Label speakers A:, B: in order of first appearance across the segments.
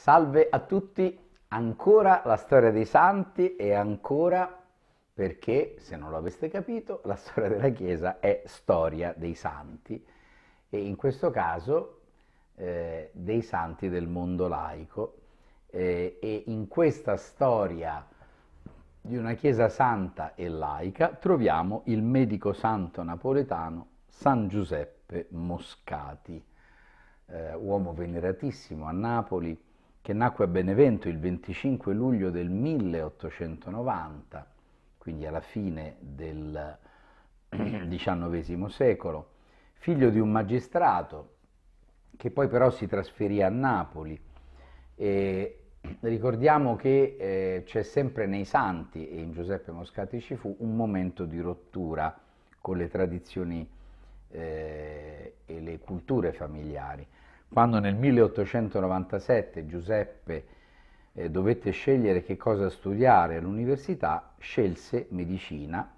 A: Salve a tutti, ancora la storia dei santi e ancora perché, se non lo aveste capito, la storia della Chiesa è storia dei santi e in questo caso eh, dei santi del mondo laico. Eh, e in questa storia di una Chiesa santa e laica troviamo il medico santo napoletano San Giuseppe Moscati, eh, uomo veneratissimo a Napoli, che nacque a Benevento il 25 luglio del 1890, quindi alla fine del XIX secolo, figlio di un magistrato che poi però si trasferì a Napoli. E ricordiamo che eh, c'è sempre nei Santi e in Giuseppe Moscati ci fu un momento di rottura con le tradizioni eh, e le culture familiari. Quando nel 1897 Giuseppe eh, dovette scegliere che cosa studiare all'università, scelse medicina,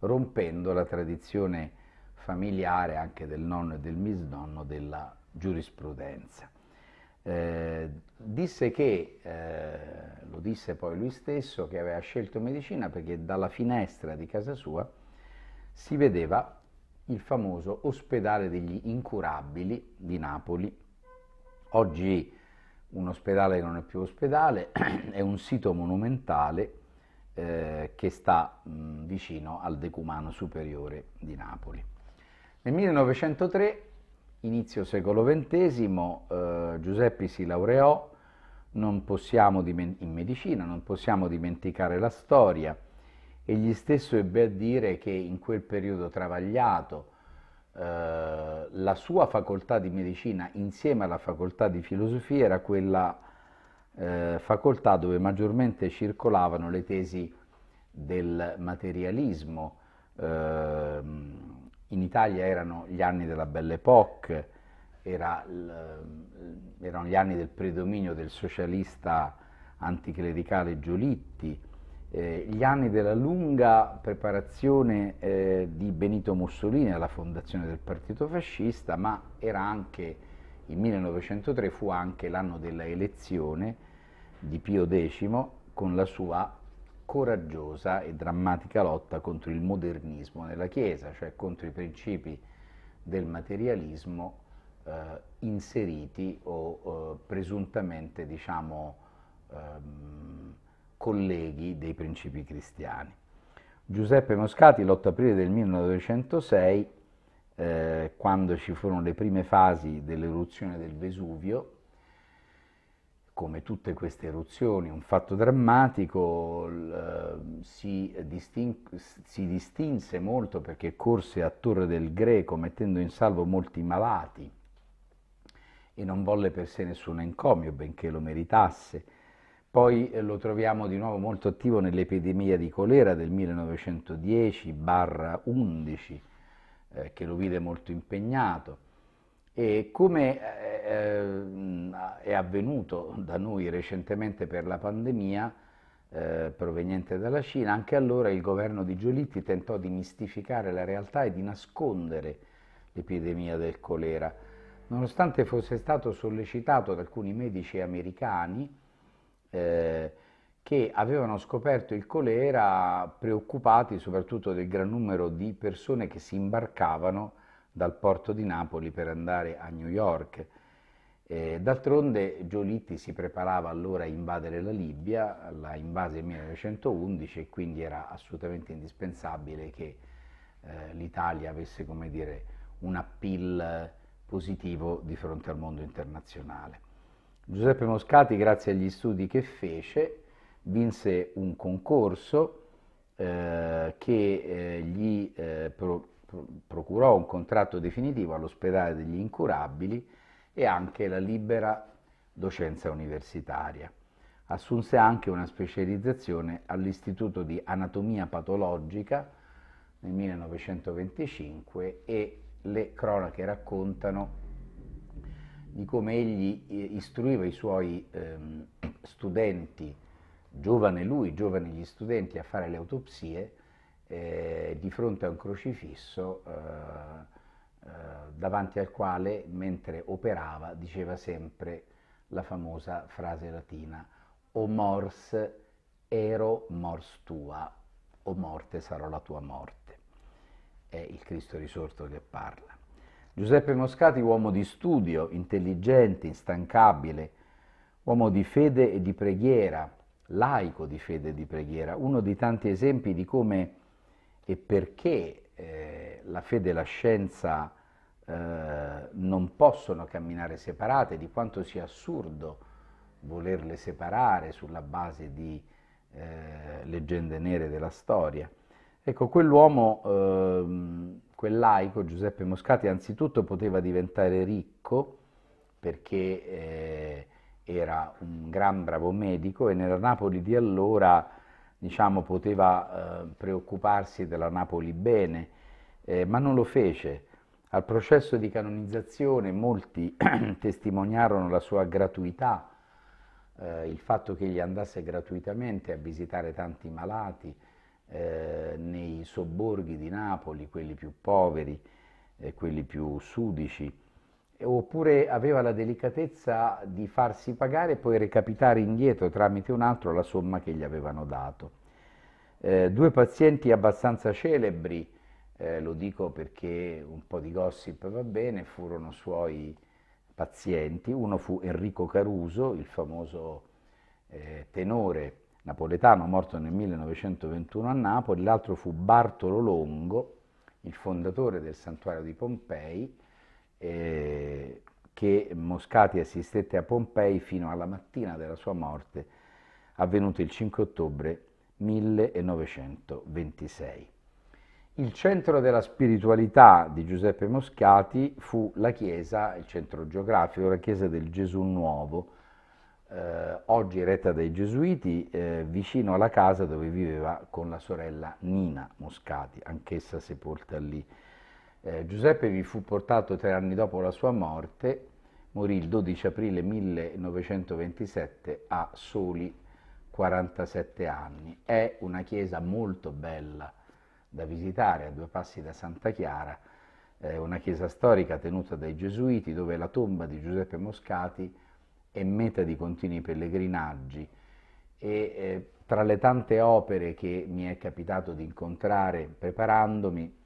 A: rompendo la tradizione familiare anche del nonno e del misnonno della giurisprudenza. Eh, disse che, eh, lo disse poi lui stesso, che aveva scelto medicina perché dalla finestra di casa sua si vedeva il famoso ospedale degli incurabili di Napoli, Oggi un ospedale che non è più ospedale è un sito monumentale eh, che sta mh, vicino al Decumano Superiore di Napoli. Nel 1903, inizio secolo XX, eh, Giuseppe si laureò in medicina, non possiamo dimenticare la storia, egli stesso ebbe a dire che in quel periodo travagliato, eh, la sua facoltà di medicina insieme alla facoltà di filosofia era quella eh, facoltà dove maggiormente circolavano le tesi del materialismo. Eh, in Italia erano gli anni della Belle Époque, era, erano gli anni del predominio del socialista anticlericale Giolitti, eh, gli anni della lunga preparazione eh, di Benito Mussolini alla fondazione del partito fascista, ma era anche, il 1903 fu anche l'anno della elezione di Pio X con la sua coraggiosa e drammatica lotta contro il modernismo nella Chiesa, cioè contro i principi del materialismo eh, inseriti o eh, presuntamente diciamo, ehm, colleghi dei principi cristiani. Giuseppe Moscati l'8 aprile del 1906, eh, quando ci furono le prime fasi dell'eruzione del Vesuvio, come tutte queste eruzioni, un fatto drammatico, eh, si, distin- si, distinse molto perché corse a Torre del Greco mettendo in salvo molti malati e non volle per sé nessun encomio, benché lo meritasse. Poi eh, lo troviamo di nuovo molto attivo nell'epidemia di colera del 1910-11, eh, che lo vide molto impegnato. E come eh, eh, è avvenuto da noi recentemente per la pandemia eh, proveniente dalla Cina, anche allora il governo di Giolitti tentò di mistificare la realtà e di nascondere l'epidemia del colera. Nonostante fosse stato sollecitato da alcuni medici americani, eh, che avevano scoperto il colera preoccupati soprattutto del gran numero di persone che si imbarcavano dal porto di Napoli per andare a New York. Eh, d'altronde Giolitti si preparava allora a invadere la Libia, la invase nel 1911 e quindi era assolutamente indispensabile che eh, l'Italia avesse come dire, un appeal positivo di fronte al mondo internazionale. Giuseppe Moscati, grazie agli studi che fece, vinse un concorso eh, che eh, gli eh, pro, pro, procurò un contratto definitivo all'ospedale degli incurabili e anche la libera docenza universitaria. Assunse anche una specializzazione all'Istituto di Anatomia Patologica nel 1925 e le cronache raccontano di come egli istruiva i suoi ehm, studenti, giovane lui, giovani gli studenti, a fare le autopsie eh, di fronte a un crocifisso eh, eh, davanti al quale, mentre operava, diceva sempre la famosa frase latina «O mors ero mors tua, o morte sarò la tua morte». È il Cristo risorto che parla. Giuseppe Moscati, uomo di studio, intelligente, instancabile, uomo di fede e di preghiera, laico di fede e di preghiera, uno di tanti esempi di come e perché eh, la fede e la scienza eh, non possono camminare separate, di quanto sia assurdo volerle separare sulla base di eh, leggende nere della storia. Ecco, quell'uomo ehm, quel laico, Giuseppe Moscati, anzitutto poteva diventare ricco perché eh, era un gran bravo medico e nella Napoli di allora diciamo, poteva eh, preoccuparsi della Napoli bene, eh, ma non lo fece. Al processo di canonizzazione molti testimoniarono la sua gratuità, eh, il fatto che egli andasse gratuitamente a visitare tanti malati, eh, nei sobborghi di Napoli, quelli più poveri, eh, quelli più sudici, oppure aveva la delicatezza di farsi pagare e poi recapitare indietro tramite un altro la somma che gli avevano dato. Eh, due pazienti abbastanza celebri, eh, lo dico perché un po' di gossip va bene, furono suoi pazienti, uno fu Enrico Caruso, il famoso eh, tenore napoletano morto nel 1921 a Napoli, l'altro fu Bartolo Longo, il fondatore del santuario di Pompei, eh, che Moscati assistette a Pompei fino alla mattina della sua morte, avvenuta il 5 ottobre 1926. Il centro della spiritualità di Giuseppe Moscati fu la chiesa, il centro geografico, la chiesa del Gesù Nuovo, eh, oggi retta dai gesuiti, eh, vicino alla casa dove viveva con la sorella Nina Moscati, anch'essa sepolta lì. Eh, Giuseppe vi fu portato tre anni dopo la sua morte, morì il 12 aprile 1927 a soli 47 anni. È una chiesa molto bella da visitare, a due passi da Santa Chiara, è una chiesa storica tenuta dai gesuiti dove la tomba di Giuseppe Moscati è meta di continui pellegrinaggi e eh, tra le tante opere che mi è capitato di incontrare preparandomi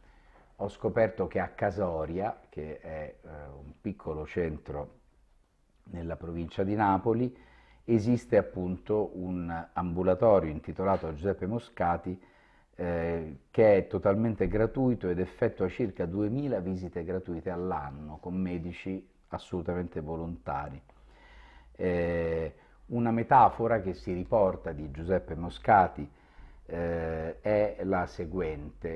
A: ho scoperto che a Casoria, che è eh, un piccolo centro nella provincia di Napoli, esiste appunto un ambulatorio intitolato a Giuseppe Moscati eh, che è totalmente gratuito ed effettua circa 2000 visite gratuite all'anno con medici assolutamente volontari eh, una metafora che si riporta di Giuseppe Moscati eh, è la seguente,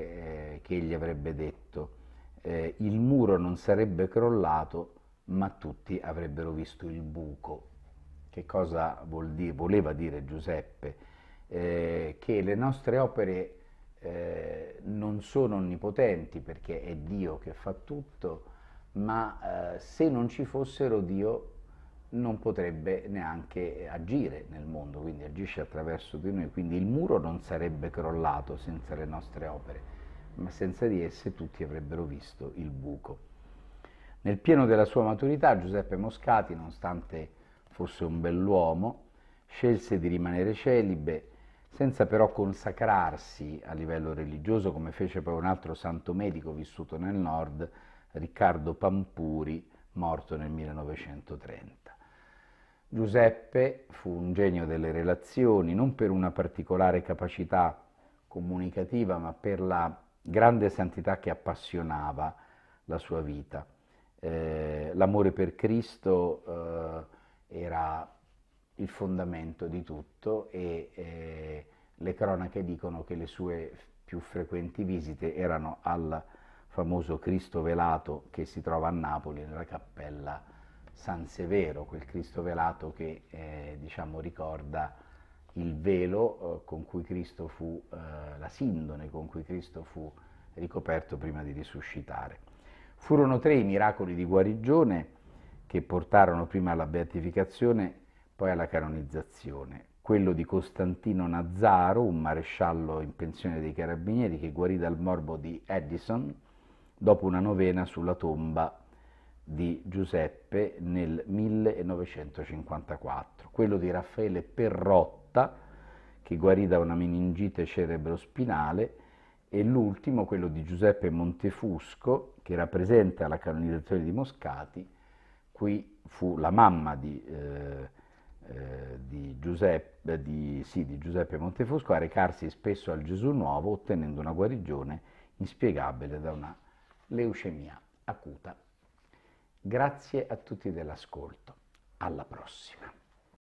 A: eh, che egli avrebbe detto, eh, il muro non sarebbe crollato, ma tutti avrebbero visto il buco. Che cosa vuol dire, voleva dire Giuseppe? Eh, che le nostre opere eh, non sono onnipotenti perché è Dio che fa tutto, ma se non ci fossero Dio non potrebbe neanche agire nel mondo, quindi agisce attraverso di noi, quindi il muro non sarebbe crollato senza le nostre opere, ma senza di esse tutti avrebbero visto il buco. Nel pieno della sua maturità Giuseppe Moscati, nonostante fosse un bell'uomo, scelse di rimanere celibe, senza però consacrarsi a livello religioso come fece poi un altro santo medico vissuto nel nord, Riccardo Pampuri, morto nel 1930. Giuseppe fu un genio delle relazioni, non per una particolare capacità comunicativa, ma per la grande santità che appassionava la sua vita. Eh, l'amore per Cristo eh, era il fondamento di tutto e eh, le cronache dicono che le sue più frequenti visite erano al famoso Cristo velato che si trova a Napoli nella cappella San Severo, quel Cristo velato che eh, diciamo, ricorda il velo eh, con cui Cristo fu, eh, la sindone con cui Cristo fu ricoperto prima di risuscitare. Furono tre i miracoli di guarigione che portarono prima alla beatificazione, poi alla canonizzazione. Quello di Costantino Nazzaro, un maresciallo in pensione dei carabinieri che guarì dal morbo di Edison dopo una novena sulla tomba di Giuseppe nel 1954, quello di Raffaele Perrotta che guarì da una meningite cerebrospinale e l'ultimo, quello di Giuseppe Montefusco che rappresenta la canonizzazione di Moscati, qui fu la mamma di, eh, eh, di, Giuseppe, di, sì, di Giuseppe Montefusco a recarsi spesso al Gesù Nuovo ottenendo una guarigione inspiegabile da una leucemia acuta. Grazie a tutti dell'ascolto. Alla prossima.